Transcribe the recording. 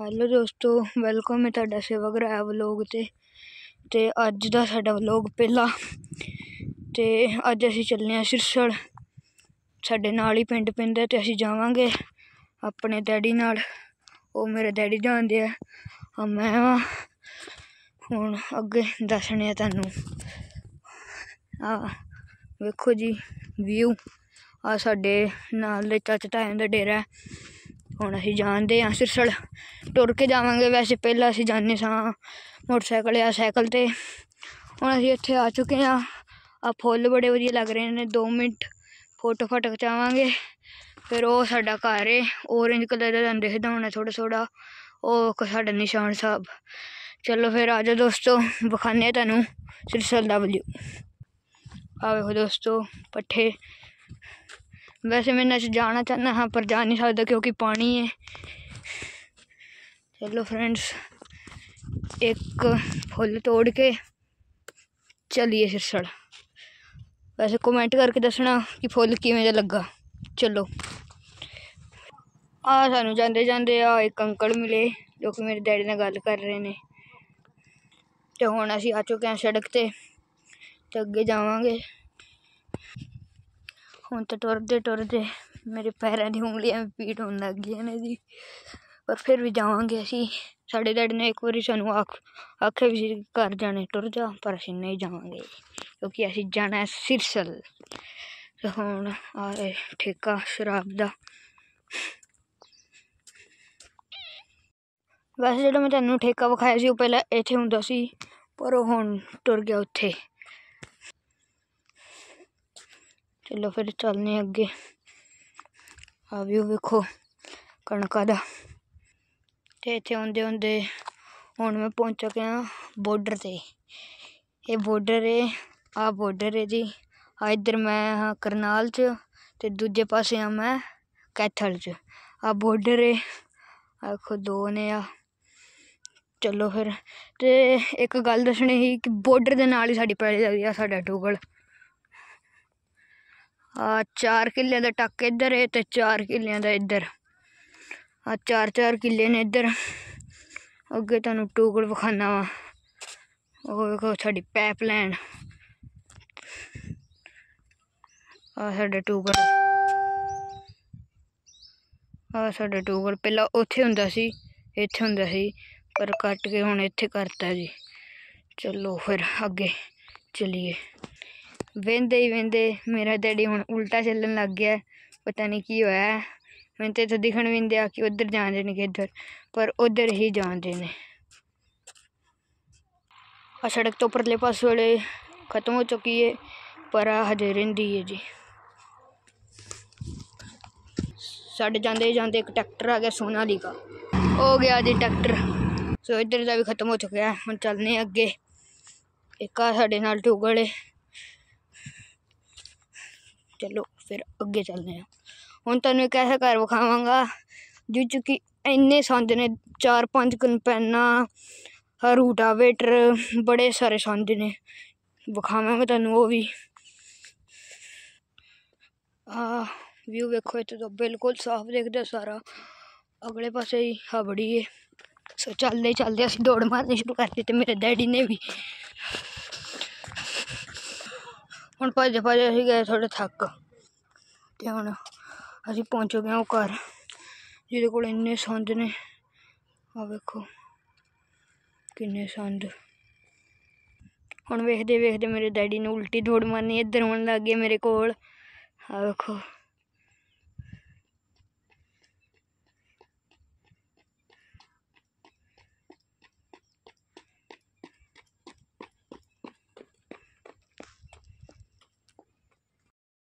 Hello ਦੋਸਤੋ welcome ਹੈ ਤੁਹਾਡਾ ਸੇਵਕ ਆ ਵਲੋਗ ਤੇ ਤੇ ਅੱਜ ਦਾ ਸਾਡਾ ਵਲੋਗ ਪਹਿਲਾ ਤੇ ਅੱਜ ਅਸੀਂ ਚੱਲੇ ਆ ਸਿਰਸੜ ਸਾਡੇ ਨਾਲ ਹੀ ਪਿੰਡ ਪਿੰਦੇ ਤੇ ਅਸੀਂ ਜਾਵਾਂਗੇ ਆਪਣੇ ਡੈਡੀ ਨਾਲ ਉਹ ਮੇਰੇ ਡੈਡੀ ਜਾਂਦੇ ਆ ਆ ਮੈਂ ਵਾਂ। ਹੁਣ ਅੱਗੇ ਦੱਸਣੇ ਆ ਤੁਹਾਨੂੰ ਆ ਵੇਖੋ ਜੀ ਵਿਊ ਆ ਸਾਡੇ ਨਾਲ ਦੇ ਚਾਚਾ ਟਾਈਮ ਦਾ ਡੇਰਾ ਹੈ। ਹੁਣ ਅਸੀਂ ਜਾਣਦੇ ਹਾਂ ਸਿਰਸਲ ਟੁਰ ਕੇ ਜਾਵਾਂਗੇ ਵੈਸੇ ਪਹਿਲਾਂ ਅਸੀਂ ਜਾਂਦੇ ਸਾਂ ਮੋਟਰਸਾਈਕਲ ਜਾਂ ਸਾਈਕਲ ਤੇ ਹੁਣ ਅਸੀਂ ਇੱਥੇ ਆ ਚੁੱਕੇ ਹਾਂ ਆ ਫੁੱਲ ਬੜੇ ਵਧੀਆ ਲੱਗ ਰਹੇ ਨੇ 2 ਮਿੰਟ ਫੋਟੋ ਫਟਕ ਚਾਵਾਂਗੇ ਫਿਰ ਉਹ ਸਾਡਾ ਘਰ ਏ ਔਰੇਂਜ ਕਲਰ ਦਾ ਦਿਖਦਾ ਹੋਣਾ ਥੋੜਾ ਥੋੜਾ ਉਹ ਸਾਡਾ ਨਿਸ਼ਾਨ ਸਾਹਿਬ ਚਲੋ ਫਿਰ ਆਜੋ ਦੋਸਤੋ ਵਿਖਾਣੇ ਤੁਹਾਨੂੰ ਸਿਰਸਲ ਦਾ ਵਲੀ ਆਵੇ ਹੋ ਦੋਸਤੋ ਪੱਠੇ ਵੈਸੇ ਮੈਂ ਨਾ ਜਾਣਾ ਚਾਹਨਾ ਹਾਂ ਪਰ ਜਾ ਨਹੀਂ ਸਕਦਾ ਕਿਉਂਕਿ ਪਾਣੀ ਹੈ ਚਲੋ ਫਰੈਂਡਸ ਇੱਕ ਫੁੱਲ ਤੋੜ ਕੇ ਚਲੀਏ ਸਿਰਸੜ ਵੈਸੇ ਕਮੈਂਟ ਕਰਕੇ ਦੱਸਣਾ ਕਿ ਫੁੱਲ ਕਿਵੇਂ ਦਾ ਲੱਗਾ ਚਲੋ ਆ ਸਾਨੂੰ ਜਾਂਦੇ ਜਾਂਦੇ ਆ ਇੱਕ ਅੰਕਲ ਮਿਲੇ ਜੋ ਕਿ ਮੇਰੇ ਡੈਡੀ ਨਾਲ ਗੱਲ ਕਰ ਰਹੇ ਨੇ ਤੇ ਹੁਣ ਅਸੀਂ ਆ ਚੁੱਕੇ ਹਾਂ ਸੜਕ ਤੇ ਤੇ ਅੱਗੇ ਜਾਵਾਂਗੇ ਹੁਣ ਤੇ ਟੁਰਦੇ ਟੁਰਦੇ ਮੇਰੇ ਪੈਰਾਂ ਦੀ ਉਂਗਲੀਆਂ ਵੀ ਪੀੜ ਹੋਣ ਲੱਗ ਗਈਆਂ ਨੇ ਜੀ ਪਰ ਫਿਰ ਵੀ ਜਾਵਾਂਗੇ ਅਸੀਂ ਸਾਡੇ ਡੈਡੀ ਨੇ ਇੱਕ ਵਾਰੀ ਸਾਨੂੰ ਆਖ ਆਖੇ ਵੀ ਘਰ ਜਾਣੇ ਟੁਰ ਜਾ ਪਰ ਅਸੀਂ ਨਹੀਂ ਜਾਵਾਂਗੇ ਕਿਉਂਕਿ ਅਸੀਂ ਜਾਣਾ ਹੈ ਸਿਰਸਲ ਤੇ ਹੁਣ ਆਏ ਠੇਕਾ ਸ਼ਰਾਬ ਦਾ ਵੈਸੇ ਜਿਹੜਾ ਮੈਂ ਤੁਹਾਨੂੰ ਠੇਕਾ ਵਿਖਾਇਆ ਸੀ ਉਹ ਪਹਿਲਾਂ ਇੱਥੇ ਹੁੰਦਾ ਸੀ ਪਰ ਉਹ ਹੁਣ ਟੁਰ ਗਿਆ ਉੱਥੇ चलो फिर चलने अगे आयो वेखो कणका का तो इतने आते आते हूँ मैं पहुँच चुके हाँ बॉडर से ये बॉडर है आ बॉडर है जी आ इधर मैं हाँ करनाल च तो दूजे पास हाँ मैं कैथल च आ बॉडर है आखो दो ने आ चलो फिर तो एक गल दसनी कि बॉडर के नाल ही साड़ी पैली लगी सा डूगल आ चार किले का टक् इधर है तो चार किलिया का इधर आ चार चार किले ने इधर अगे तुम टूकल विखा वा वो साड़ी लैन साढ़े टूकल आ साढ़े टूकल पहला उतें हों इत हों पर कट के हम इत करता जी चलो फिर अगे चलीए ਵਿੰਦੇ ਹੀ ਵਹਿੰਦੇ ਮੇਰਾ ਡੈਡੀ ਹੁਣ ਉਲਟਾ ਚੱਲਣ ਲੱਗ ਗਿਆ ਪਤਾ ਨਹੀਂ ਕੀ ਹੋਇਆ ਮੈਂ ਤੇ ਇੱਥੇ ਦਿਖਣ ਵੀ ਨਹੀਂ ਕਿ ਉਧਰ ਜਾਣ ਦੇ ਨੇ ਕਿ ਇੱਧਰ ਪਰ ਉਧਰ ਹੀ ਜਾਂਦੇ ਨੇ ਆ ਸੜਕ ਤੋਂ ਪਰਲੇ ਪਾਸੇ ਵਾਲੇ ਖਤਮ ਹੋ ਚੁੱਕੀ ਹੈ ਪਰ ਆ ਹਜੇ ਰਹਿੰਦੀ ਹੈ ਜੀ ਸਾਡੇ ਜਾਂਦੇ ਜਾਂਦੇ ਇੱਕ ਟਰੈਕਟਰ ਆ ਗਿਆ ਸੋਨਾ ਦੀ ਹੋ ਗਿਆ ਜੀ ਟਰੈਕਟਰ ਸੋ ਇੱਧਰ ਦਾ ਵੀ ਖਤਮ ਹੋ ਚੁੱਕਿਆ ਹੁਣ ਚੱਲਨੇ ਅੱਗੇ ਇੱਕ ਆ ਸਾਡੇ ਨਾਲ ਟੂਗਲ ਚਲੋ ਫਿਰ ਅੱਗੇ ਚੱਲਦੇ ਹਾਂ ਹੁਣ ਤੁਹਾਨੂੰ ਇੱਕ ਐਸਾ ਘਰ ਵਿਖਾਵਾਂਗਾ ਜੋ ਚੁਕੀ ਇੰਨੇ ਸੰਦ ਨੇ ਚਾਰ ਪੰਜ ਹਰੂਟਾ ਵੇਟਰ ਬੜੇ ਸਾਰੇ ਸੰਦ ਨੇ ਵਿਖਾਵਾਂਗਾ ਤੁਹਾਨੂੰ ਉਹ ਵੀ ਆ ਵਿਊ ਵੇਖੋ ਇੱਥੇ ਤਾਂ ਬਿਲਕੁਲ ਸਾਫ਼ ਦਿਖਦਾ ਸਾਰਾ ਅਗਲੇ ਪਾਸੇ ਹੀ ਹਬੜੀ ਹੈ ਸੋ ਚੱਲਦੇ ਚੱਲਦੇ ਅਸੀਂ ਦੌੜ ਮਾਰਨੀ ਸ਼ੁਰੂ ਕਰ ਦਿੱਤੀ ਤੇ ਮੇਰੇ ਡੈਡੀ ਨੇ ਵੀ ਹੁਣ ਭੱਜ ਭੱਜ ਅਸੀਂ ਗਏ ਥੋੜੇ ਥੱਕ ਤੇ ਹੁਣ ਅਸੀਂ ਪਹੁੰਚ ਗਏ ਉਹ ਘਰ ਜਿਹਦੇ ਕੋਲ ਇੰਨੇ ਸੰਦ ਨੇ ਆ ਵੇਖੋ ਕਿੰਨੇ ਸੰਦ ਹੁਣ ਵੇਖਦੇ ਵੇਖਦੇ ਮੇਰੇ ਡੈਡੀ ਨੂੰ ਉਲਟੀ ਦੌੜ ਮਾਰਨੀ ਇੱਧਰ ਹੋਣ ਲੱਗ ਮੇਰੇ ਕੋਲ ਆ ਵੇਖੋ